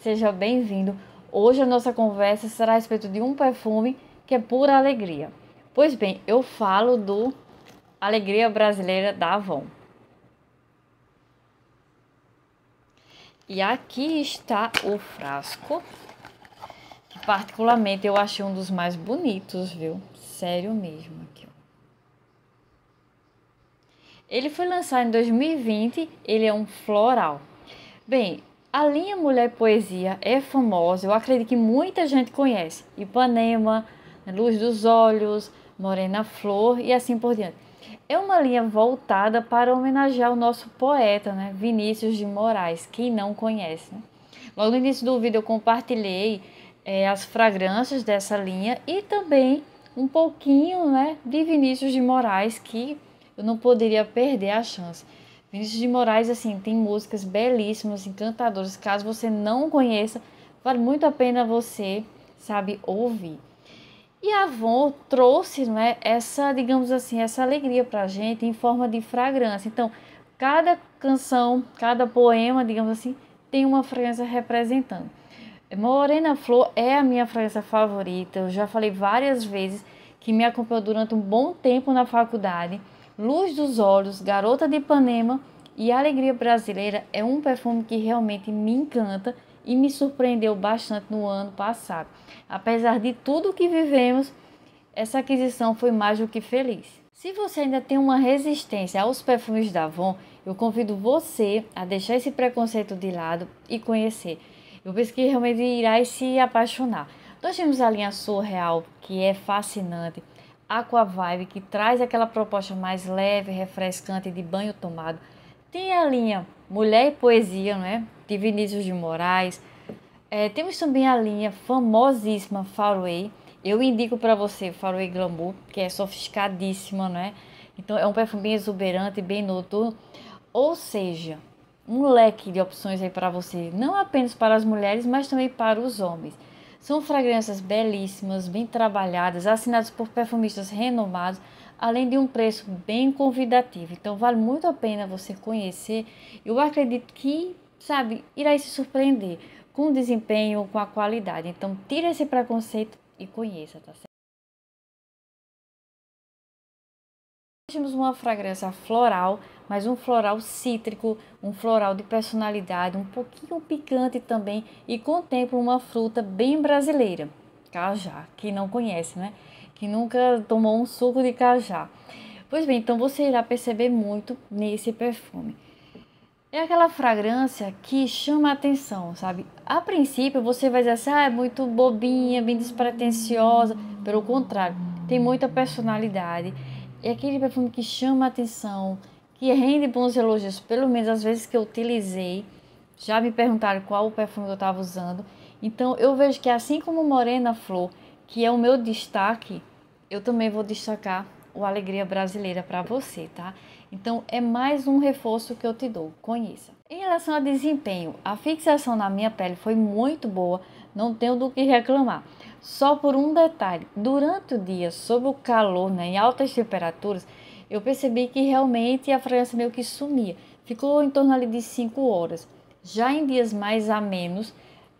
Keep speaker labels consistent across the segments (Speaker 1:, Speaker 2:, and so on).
Speaker 1: seja bem-vindo. Hoje a nossa conversa será a respeito de um perfume que é pura alegria. Pois bem, eu falo do Alegria Brasileira da Avon. E aqui está o frasco, que particularmente eu achei um dos mais bonitos, viu? Sério mesmo aqui, Ele foi lançado em 2020, ele é um floral. Bem, a linha Mulher Poesia é famosa, eu acredito que muita gente conhece. Ipanema, né, Luz dos Olhos, Morena Flor e assim por diante. É uma linha voltada para homenagear o nosso poeta, né? Vinícius de Moraes, quem não conhece. Né? Logo no início do vídeo eu compartilhei é, as fragrâncias dessa linha e também um pouquinho né, de Vinícius de Moraes, que eu não poderia perder a chance. Vinícius de Moraes, assim, tem músicas belíssimas, encantadoras. Caso você não conheça, vale muito a pena você, sabe, ouvir. E a Avon trouxe, não é, essa, digamos assim, essa alegria pra gente em forma de fragrância. Então, cada canção, cada poema, digamos assim, tem uma fragrância representando. Morena Flor é a minha fragrância favorita. Eu já falei várias vezes que me acompanhou durante um bom tempo na faculdade Luz dos Olhos, Garota de Ipanema e Alegria Brasileira é um perfume que realmente me encanta e me surpreendeu bastante no ano passado. Apesar de tudo que vivemos, essa aquisição foi mais do que feliz. Se você ainda tem uma resistência aos perfumes da Avon, eu convido você a deixar esse preconceito de lado e conhecer. Eu penso que realmente irá se apaixonar. Nós temos a linha Surreal, que é fascinante. Aquavive, que traz aquela proposta mais leve, refrescante de banho tomado. Tem a linha Mulher e Poesia, é? de Vinícius de Moraes. É, temos também a linha famosíssima Faraway. Eu indico para você Faraway Glamour, que é sofisticadíssima, é? Então é um perfume bem exuberante, bem noturno. Ou seja, um leque de opções aí para você, não apenas para as mulheres, mas também para os homens. São fragrâncias belíssimas, bem trabalhadas, assinadas por perfumistas renomados, além de um preço bem convidativo. Então vale muito a pena você conhecer. Eu acredito que, sabe, irá se surpreender com o desempenho, com a qualidade. Então tira esse preconceito e conheça, tá certo? Nós temos uma fragrância floral mas um floral cítrico, um floral de personalidade, um pouquinho picante também e contempla uma fruta bem brasileira, cajá, que não conhece, né? Que nunca tomou um suco de cajá. Pois bem, então você irá perceber muito nesse perfume. É aquela fragrância que chama a atenção, sabe? A princípio você vai dizer assim, ah, é muito bobinha, bem despretensiosa. Pelo contrário, tem muita personalidade. É aquele perfume que chama a atenção, que rende bons elogios, pelo menos as vezes que eu utilizei. Já me perguntaram qual o perfume que eu estava usando. Então eu vejo que assim como Morena Flor, que é o meu destaque, eu também vou destacar o Alegria Brasileira para você, tá? Então é mais um reforço que eu te dou, conheça. Em relação a desempenho, a fixação na minha pele foi muito boa, não tenho do que reclamar. Só por um detalhe, durante o dia, sob o calor, né, em altas temperaturas, eu percebi que realmente a fragrância meio que sumia. Ficou em torno ali de 5 horas. Já em dias mais a menos,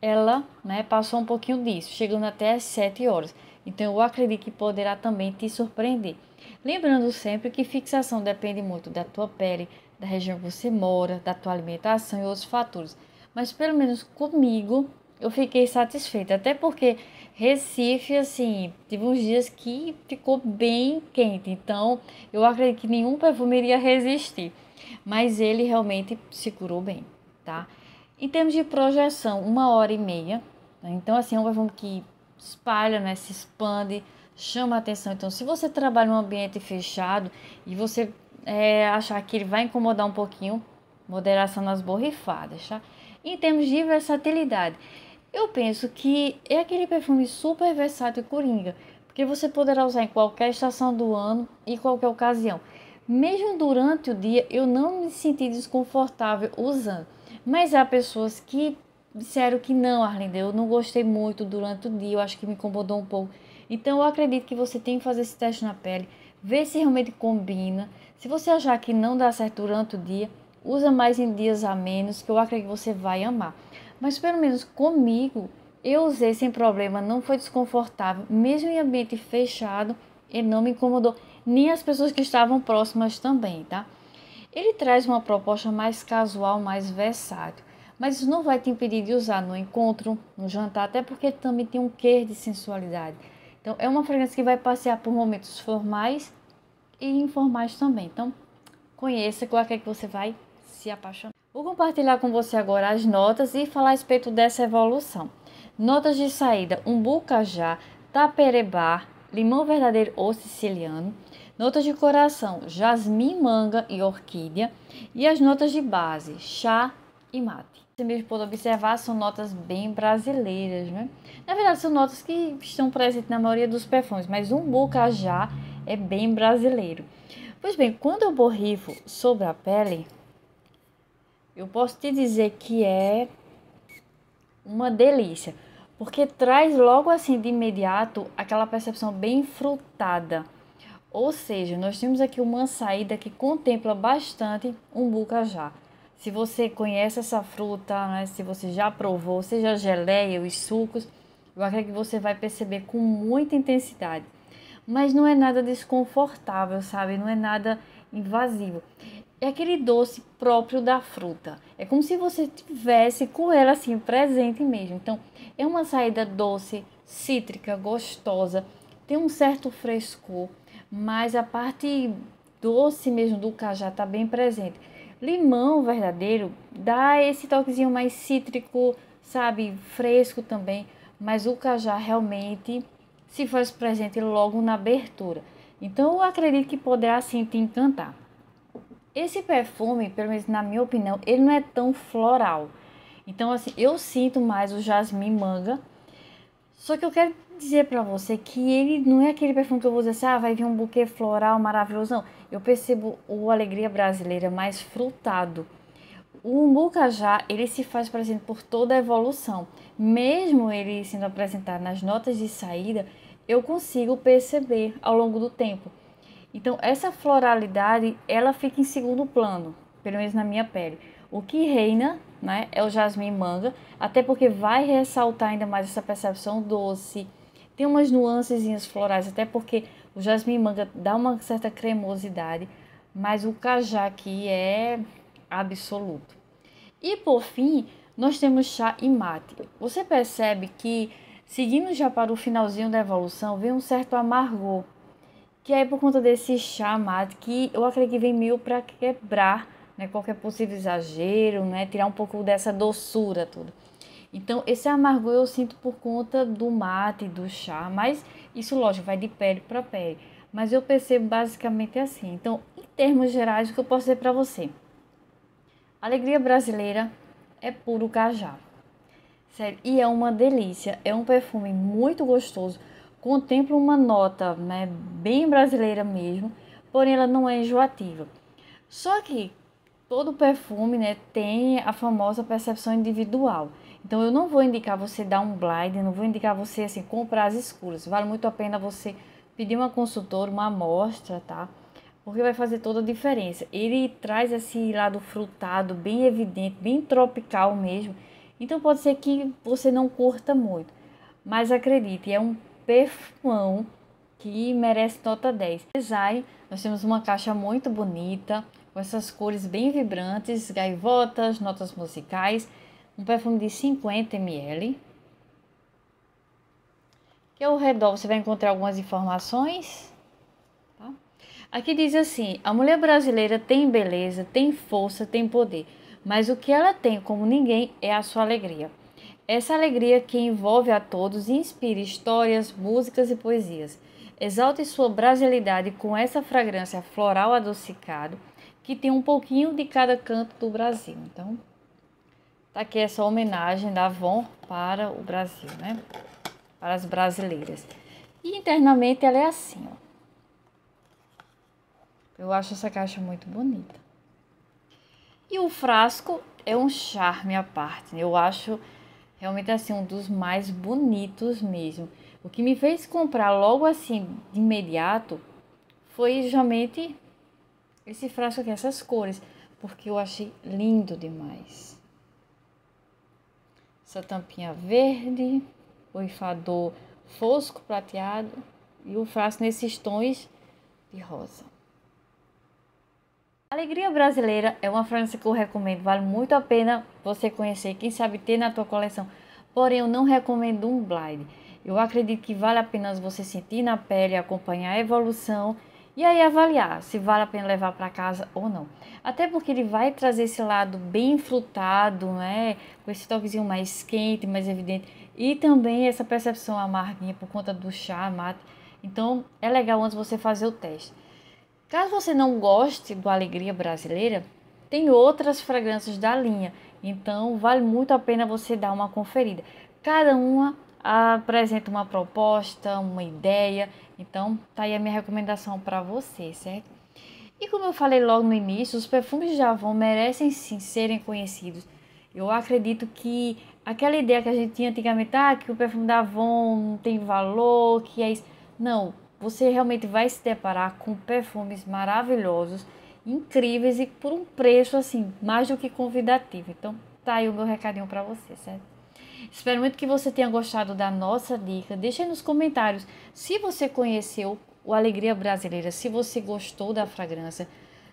Speaker 1: ela né, passou um pouquinho disso, chegando até às 7 horas. Então eu acredito que poderá também te surpreender. Lembrando sempre que fixação depende muito da tua pele, da região que você mora, da tua alimentação e outros fatores. Mas pelo menos comigo eu fiquei satisfeita, até porque Recife, assim, tive uns dias que ficou bem quente, então eu acredito que nenhum perfume iria resistir, mas ele realmente segurou bem, tá? Em termos de projeção, uma hora e meia, né? então assim, é um perfume que espalha, né, se expande, chama atenção. Então, se você trabalha em um ambiente fechado e você é, achar que ele vai incomodar um pouquinho, moderação nas borrifadas, tá? Em termos de versatilidade, eu penso que é aquele perfume super versátil e coringa, porque você poderá usar em qualquer estação do ano e qualquer ocasião. Mesmo durante o dia, eu não me senti desconfortável usando, mas há pessoas que disseram que não, Arlinda, eu não gostei muito durante o dia, eu acho que me incomodou um pouco. Então eu acredito que você tem que fazer esse teste na pele, ver se realmente combina. Se você achar que não dá certo durante o dia, usa mais em dias a menos, que eu acredito que você vai amar. Mas pelo menos comigo, eu usei sem problema, não foi desconfortável, mesmo em ambiente fechado, ele não me incomodou, nem as pessoas que estavam próximas também, tá? Ele traz uma proposta mais casual, mais versátil, mas isso não vai te impedir de usar no encontro, no jantar, até porque ele também tem um quê de sensualidade. Então, é uma fragrância que vai passear por momentos formais e informais também. Então, conheça, claro é que você vai se apaixonar. Vou compartilhar com você agora as notas e falar a respeito dessa evolução. Notas de saída: umbucajá, taperebá, limão verdadeiro ou siciliano. Notas de coração: jasmim, manga e orquídea. E as notas de base: chá e mate. Você mesmo pode observar, são notas bem brasileiras, né? Na verdade, são notas que estão presentes na maioria dos perfumes, mas umbucajá é bem brasileiro. Pois bem, quando eu borrifo sobre a pele, eu posso te dizer que é uma delícia, porque traz logo assim de imediato aquela percepção bem frutada. Ou seja, nós temos aqui uma saída que contempla bastante um bucajá. Se você conhece essa fruta, né, se você já provou, seja a geleia, os sucos, eu acredito que você vai perceber com muita intensidade. Mas não é nada desconfortável, sabe? Não é nada invasivo é aquele doce próprio da fruta. É como se você tivesse com ela assim presente mesmo. Então, é uma saída doce, cítrica, gostosa, tem um certo frescor, mas a parte doce mesmo do cajá está bem presente. Limão verdadeiro dá esse toquezinho mais cítrico, sabe, fresco também, mas o cajá realmente se faz presente logo na abertura. Então, eu acredito que poderá sim te encantar. Esse perfume, pelo menos na minha opinião, ele não é tão floral. Então, assim, eu sinto mais o jasmim manga. Só que eu quero dizer para você que ele não é aquele perfume que eu vou dizer assim, ah, vai vir um buquê floral maravilhoso. Não, eu percebo o Alegria Brasileira mais frutado. O Mucajá, ele se faz presente por toda a evolução. Mesmo ele sendo apresentado nas notas de saída, eu consigo perceber ao longo do tempo. Então, essa floralidade, ela fica em segundo plano, pelo menos na minha pele. O que reina, né, é o jasmim manga, até porque vai ressaltar ainda mais essa percepção doce. Tem umas nuancezinhas florais, até porque o jasmim manga dá uma certa cremosidade, mas o cajá aqui é absoluto. E por fim, nós temos chá e mate. Você percebe que, seguindo já para o finalzinho da evolução, vem um certo amargor que é por conta desse chamado que eu acredito que vem mil para quebrar né, qualquer possível exagero, né, tirar um pouco dessa doçura tudo. Então, esse amargor eu sinto por conta do mate, do chá, mas isso, lógico, vai de pele para pele. Mas eu percebo basicamente assim. Então, em termos gerais, o que eu posso dizer para você? Alegria brasileira é puro cajá. Sério, e é uma delícia. É um perfume muito gostoso contempla uma nota né, bem brasileira mesmo, porém ela não é enjoativa. Só que todo perfume né, tem a famosa percepção individual. Então eu não vou indicar você dar um blind, não vou indicar você assim comprar as escuras. Vale muito a pena você pedir uma consultora, uma amostra, tá? Porque vai fazer toda a diferença. Ele traz esse lado frutado bem evidente, bem tropical mesmo. Então pode ser que você não curta muito, mas acredite, é um perfumão que merece nota 10. Desay, nós temos uma caixa muito bonita, com essas cores bem vibrantes, gaivotas, notas musicais, um perfume de 50 ml. Que ao redor você vai encontrar algumas informações. Tá? Aqui diz assim: a mulher brasileira tem beleza, tem força, tem poder, mas o que ela tem como ninguém é a sua alegria. Essa alegria que envolve a todos inspira histórias, músicas e poesias. Exalte sua brasilidade com essa fragrância floral adocicado que tem um pouquinho de cada canto do Brasil. Então, tá aqui essa homenagem da Avon para o Brasil, né? Para as brasileiras. E internamente ela é assim, ó. Eu acho essa caixa muito bonita. E o frasco é um charme à parte. Né? Eu acho Realmente assim um dos mais bonitos mesmo. O que me fez comprar logo assim de imediato foi justamente esse frasco aqui, essas cores, porque eu achei lindo demais. Essa tampinha verde, borrifador fosco prateado e o frasco nesses tons de rosa. Alegria Brasileira é uma fragrância que eu recomendo, vale muito a pena você conhecer, quem sabe ter na tua coleção. Porém, eu não recomendo um blind. Eu acredito que vale a pena você sentir na pele, acompanhar a evolução e aí avaliar se vale a pena levar para casa ou não. Até porque ele vai trazer esse lado bem frutado, né? Com esse toquezinho mais quente, mais evidente. E também essa percepção amarguinha por conta do chá mate. Então é legal antes você fazer o teste. Caso você não goste do Alegria Brasileira, tem outras fragrâncias da linha, então vale muito a pena você dar uma conferida. Cada uma apresenta uma proposta, uma ideia, então tá aí a minha recomendação para você, certo? E como eu falei logo no início, os perfumes de Avon merecem sim serem conhecidos. Eu acredito que aquela ideia que a gente tinha antigamente, ah, que o perfume da Avon não tem valor, que é isso. Não, você realmente vai se deparar com perfumes maravilhosos, incríveis e por um preço assim, mais do que convidativo. Então, tá aí o meu recadinho para você, certo? Espero muito que você tenha gostado da nossa dica. Deixe nos comentários se você conheceu o Alegria Brasileira, se você gostou da fragrância,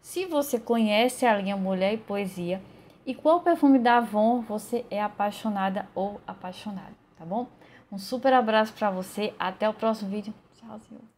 Speaker 1: se você conhece a linha Mulher e Poesia e qual perfume da Avon você é apaixonada ou apaixonado, tá bom? Um super abraço para você, até o próximo vídeo. Tchauzinho.